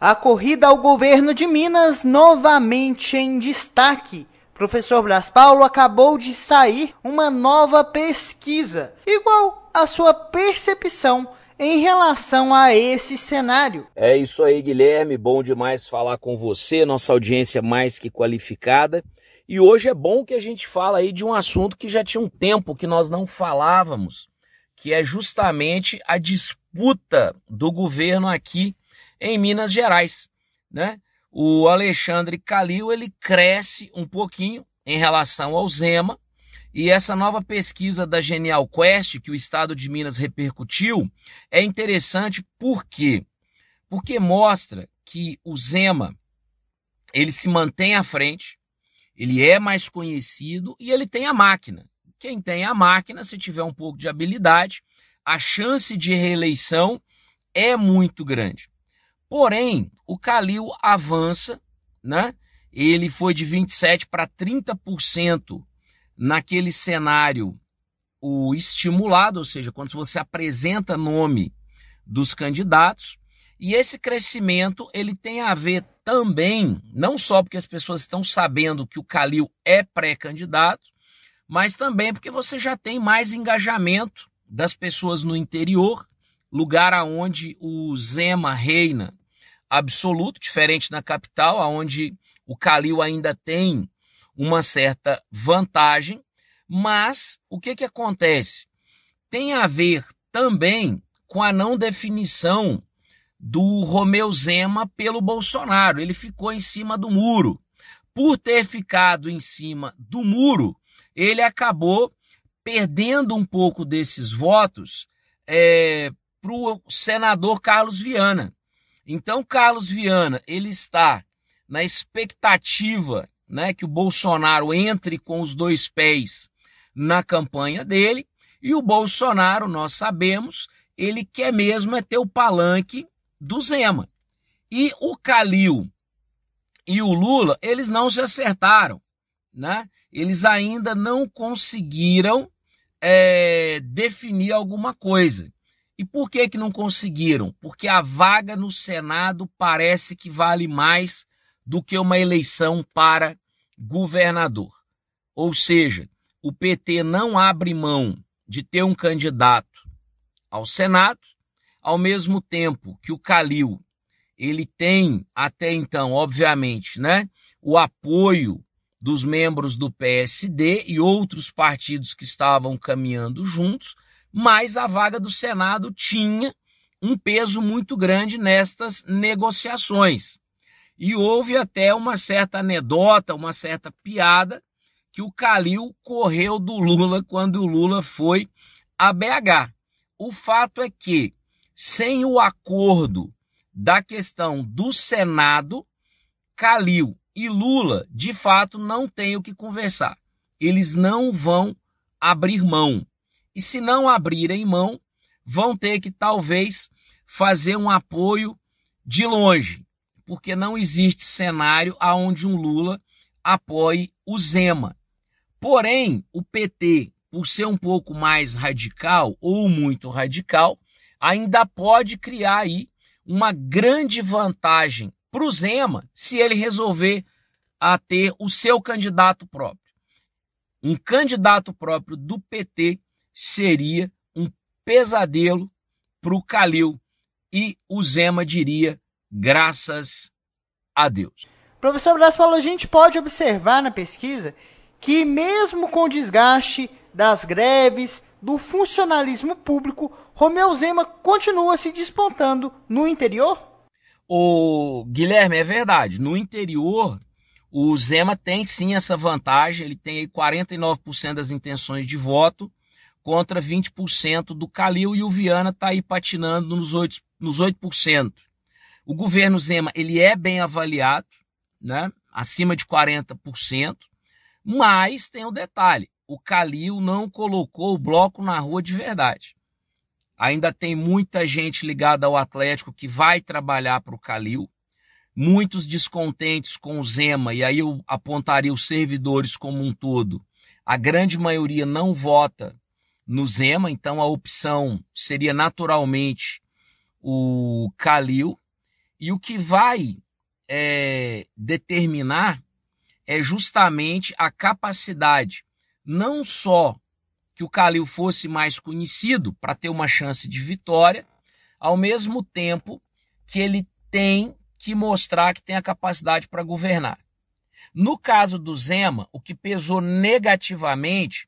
A corrida ao governo de Minas novamente em destaque. Professor Blas Paulo acabou de sair uma nova pesquisa. Igual a sua percepção em relação a esse cenário. É isso aí, Guilherme. Bom demais falar com você, nossa audiência mais que qualificada. E hoje é bom que a gente fala aí de um assunto que já tinha um tempo que nós não falávamos, que é justamente a disputa do governo aqui em Minas Gerais, né? O Alexandre Calil ele cresce um pouquinho em relação ao Zema e essa nova pesquisa da Genial Quest que o Estado de Minas repercutiu é interessante por quê? Porque mostra que o Zema ele se mantém à frente, ele é mais conhecido e ele tem a máquina. Quem tem a máquina, se tiver um pouco de habilidade, a chance de reeleição é muito grande. Porém, o Calil avança, né? Ele foi de 27 para 30% naquele cenário o estimulado, ou seja, quando você apresenta nome dos candidatos, e esse crescimento ele tem a ver também, não só porque as pessoas estão sabendo que o Calil é pré-candidato, mas também porque você já tem mais engajamento das pessoas no interior, lugar aonde o Zema reina, absoluto, diferente na capital, onde o Calil ainda tem uma certa vantagem, mas o que, que acontece? Tem a ver também com a não definição do Romeu Zema pelo Bolsonaro. Ele ficou em cima do muro. Por ter ficado em cima do muro, ele acabou perdendo um pouco desses votos é, eh, para o senador Carlos Viana. Então, Carlos Viana, ele está na expectativa né, que o Bolsonaro entre com os dois pés na campanha dele. E o Bolsonaro, nós sabemos, ele quer mesmo é ter o palanque do Zema. E o Calil e o Lula, eles não se acertaram, né? Eles ainda não conseguiram é, definir alguma coisa. E por que que não conseguiram? Porque a vaga no Senado parece que vale mais do que uma eleição para governador. Ou seja, o PT não abre mão de ter um candidato ao Senado, ao mesmo tempo que o Calil, ele tem até então, obviamente, né, o apoio dos membros do PSD e outros partidos que estavam caminhando juntos, mas a vaga do Senado tinha um peso muito grande nestas negociações. E houve até uma certa anedota, uma certa piada, que o Calil correu do Lula quando o Lula foi a BH. O fato é que, sem o acordo da questão do Senado, Calil e Lula, de fato, não têm o que conversar. Eles não vão abrir mão. E se não abrirem mão, vão ter que talvez fazer um apoio de longe, porque não existe cenário aonde um Lula apoie o Zema. Porém, o PT, por ser um pouco mais radical ou muito radical, ainda pode criar aí uma grande vantagem para o Zema se ele resolver a ter o seu candidato próprio. Um candidato próprio do PT seria um pesadelo para o Calil. E o Zema diria: graças a Deus. professor Brás falou: a gente pode observar na pesquisa que, mesmo com o desgaste das greves, do funcionalismo público, Romeu Zema continua se despontando no interior? O Guilherme, é verdade. No interior, o Zema tem sim essa vantagem, ele tem 49% das intenções de voto contra 20% do Calil e o Viana está aí patinando nos 8%. Nos 8%. O governo Zema ele é bem avaliado, né? acima de 40%, mas tem um detalhe: o Calil não colocou o bloco na rua de verdade. Ainda tem muita gente ligada ao Atlético que vai trabalhar para o Calil, muitos descontentes com o Zema, e aí eu apontaria os servidores como um todo. A grande maioria não vota no Zema, então a opção seria naturalmente o Calil, e o que vai é, determinar é justamente a capacidade, não só que o Calil fosse mais conhecido para ter uma chance de vitória, ao mesmo tempo que ele tem que mostrar que tem a capacidade para governar. No caso do Zema, o que pesou negativamente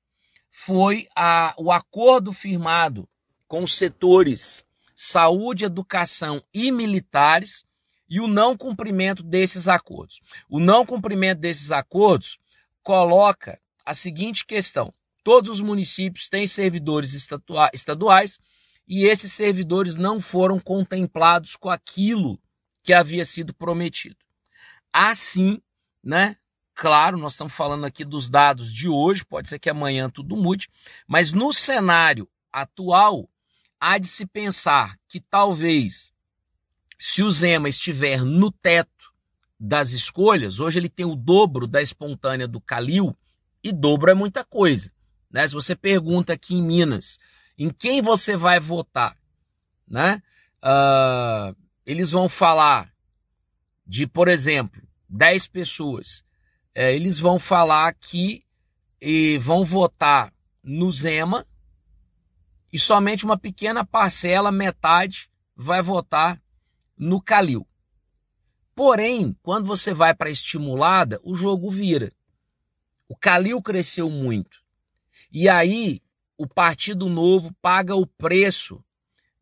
foi a, o acordo firmado com os setores saúde, educação e militares e o não cumprimento desses acordos. O não cumprimento desses acordos coloca a seguinte questão: todos os municípios têm servidores estaduais e esses servidores não foram contemplados com aquilo que havia sido prometido. Assim, né, Claro, nós estamos falando aqui dos dados de hoje, pode ser que amanhã tudo mude, mas no cenário atual, há de se pensar que talvez, se o Zema estiver no teto das escolhas, hoje ele tem o dobro da espontânea do Calil, e dobro é muita coisa. Né? Se você pergunta aqui em Minas em quem você vai votar, né? Uh, eles vão falar de, por exemplo, 10 pessoas é, eles vão falar que vão votar no Zema e somente uma pequena parcela, metade, vai votar no Calil. Porém, quando você vai para a estimulada, o jogo vira. O Calil cresceu muito. E aí o Partido Novo paga o preço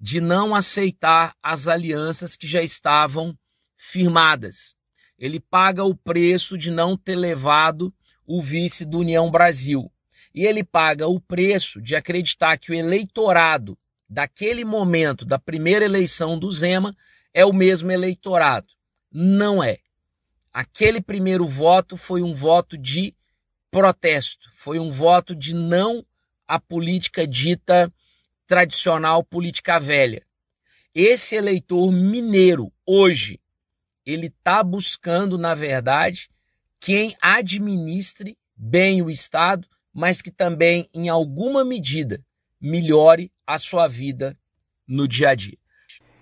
de não aceitar as alianças que já estavam firmadas ele paga o preço de não ter levado o vice do União Brasil. E ele paga o preço de acreditar que o eleitorado daquele momento, da primeira eleição do Zema, é o mesmo eleitorado. Não é. Aquele primeiro voto foi um voto de protesto, foi um voto de não à política dita tradicional, política velha. Esse eleitor mineiro, hoje, ele está buscando, na verdade, quem administre bem o Estado, mas que também, em alguma medida, melhore a sua vida no dia a dia.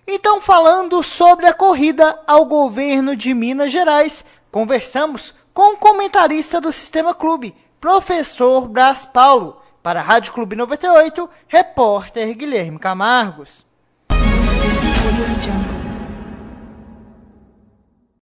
Então, falando sobre a corrida ao governo de Minas Gerais, conversamos com o comentarista do Sistema Clube, professor Brás Paulo. Para a Rádio Clube 98, repórter Guilherme Camargos.